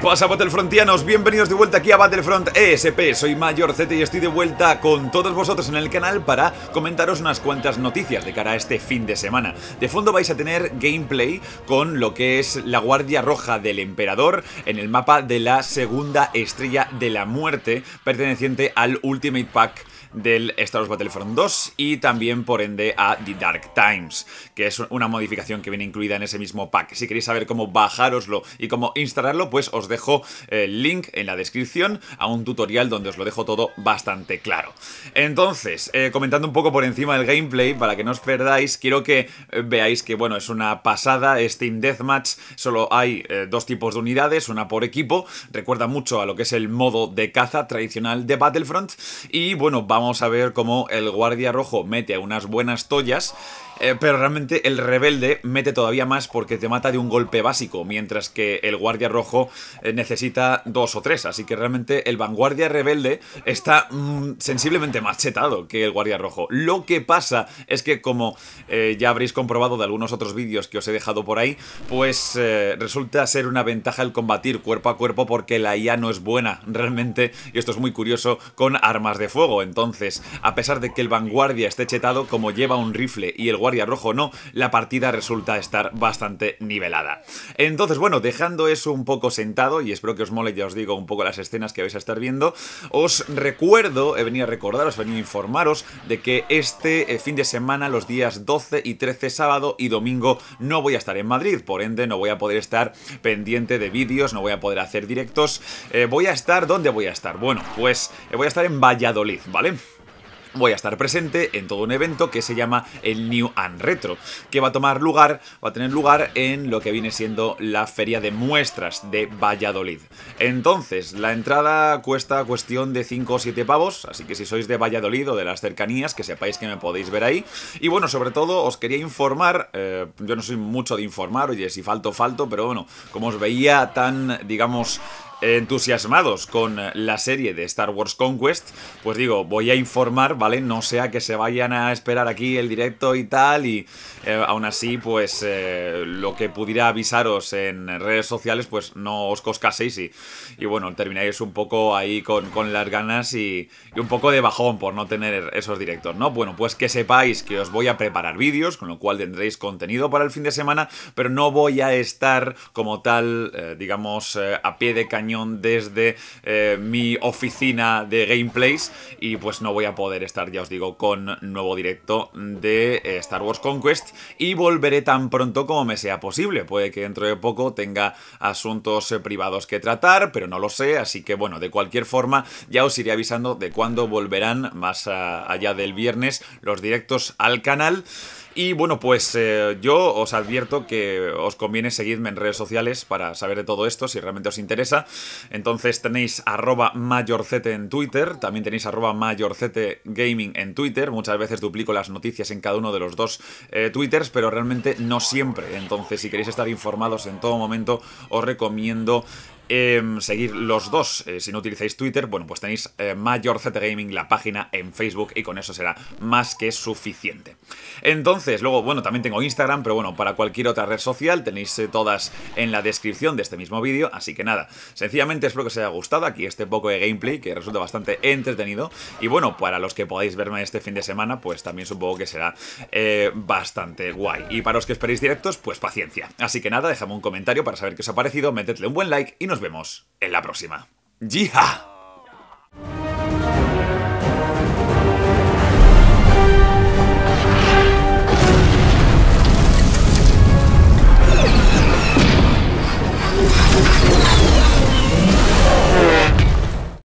pasa Battlefrontianos? Bienvenidos de vuelta aquí a Battlefront ESP, soy Mayor Z y estoy de vuelta con todos vosotros en el canal para comentaros unas cuantas noticias de cara a este fin de semana. De fondo vais a tener gameplay con lo que es la Guardia Roja del Emperador en el mapa de la segunda estrella de la muerte perteneciente al Ultimate Pack del Star Wars Battlefront 2 y también por ende a The Dark Times, que es una modificación que viene incluida en ese mismo pack. Si queréis saber cómo bajároslo y cómo instalarlo, pues os dejo el link en la descripción a un tutorial donde os lo dejo todo bastante claro. Entonces, eh, comentando un poco por encima del gameplay, para que no os perdáis, quiero que eh, veáis que, bueno, es una pasada, Steam Deathmatch, solo hay eh, dos tipos de unidades, una por equipo, recuerda mucho a lo que es el modo de caza tradicional de Battlefront, y bueno, vamos vamos a ver cómo el guardia rojo mete unas buenas tollas eh, pero realmente el rebelde mete todavía más porque te mata de un golpe básico, mientras que el guardia rojo eh, necesita dos o tres. Así que realmente el vanguardia rebelde está mm, sensiblemente más chetado que el guardia rojo. Lo que pasa es que como eh, ya habréis comprobado de algunos otros vídeos que os he dejado por ahí, pues resulta ser una ventaja el combatir cuerpo a cuerpo porque la IA no es buena realmente, y esto es muy curioso, con armas de fuego. Entonces, a pesar de que el vanguardia esté chetado, como lleva un rifle y el guardia a rojo no, la partida resulta estar bastante nivelada. Entonces, bueno, dejando eso un poco sentado, y espero que os mole, ya os digo, un poco las escenas que vais a estar viendo, os recuerdo, he venido a recordaros, he venido a informaros de que este eh, fin de semana, los días 12 y 13, sábado y domingo, no voy a estar en Madrid, por ende no voy a poder estar pendiente de vídeos, no voy a poder hacer directos. Eh, voy a estar, ¿dónde voy a estar? Bueno, pues eh, voy a estar en Valladolid, ¿vale? voy a estar presente en todo un evento que se llama el New and Retro, que va a tomar lugar, va a tener lugar en lo que viene siendo la feria de muestras de Valladolid. Entonces, la entrada cuesta cuestión de 5 o 7 pavos, así que si sois de Valladolid o de las cercanías, que sepáis que me podéis ver ahí. Y bueno, sobre todo os quería informar, eh, yo no soy mucho de informar, oye, si falto, falto, pero bueno, como os veía tan, digamos, entusiasmados con la serie de Star Wars Conquest, pues digo, voy a informar, ¿vale? No sea que se vayan a esperar aquí el directo y tal, y eh, aún así, pues eh, lo que pudiera avisaros en redes sociales, pues no os coscaseis y, y bueno, termináis un poco ahí con, las ganas y, un poco de bajón por no tener esos directos, ¿no? Bueno, pues que sepáis que os voy a preparar vídeos, con lo cual tendréis contenido para el fin de semana, pero no voy a estar como tal, eh, digamos, a pie de cañón desde eh, mi oficina de gameplays y pues no voy a poder estar, ya os digo, con nuevo directo de eh, Star Wars Conquest y volveré tan pronto como me sea posible. Puede que dentro de poco tenga asuntos eh, privados que tratar, pero no lo sé, así que bueno, de cualquier forma ya os iré avisando de cuándo volverán más ah, allá del viernes los directos al canal y bueno, pues eh, yo os advierto que os conviene seguirme en redes sociales para saber de todo esto, si realmente os interesa. Entonces tenéis arroba mayorcete en Twitter, también tenéis arroba mayorcete en Twitter. Muchas veces duplico las noticias en cada uno de los dos eh, Twitters, pero realmente no siempre. Entonces si queréis estar informados en todo momento, os recomiendo Em, seguir los dos. Eh, si no utilizáis Twitter, bueno, pues tenéis eh, Mayor Z Gaming, la página en Facebook, y con eso será más que suficiente. Entonces, luego, bueno, también tengo Instagram, pero bueno, para cualquier otra red social tenéis eh, todas en la descripción de este mismo vídeo. Así que nada, sencillamente espero que os haya gustado aquí este poco de gameplay, que resulta bastante entretenido. Y bueno, para los que podáis verme este fin de semana, pues también supongo que será bastante guay. Y para los que esperéis directos, pues paciencia. Así que nada, dejadme un comentario para saber qué os ha parecido, metedle un buen like y nos nos vemos en la próxima. ¡Jija!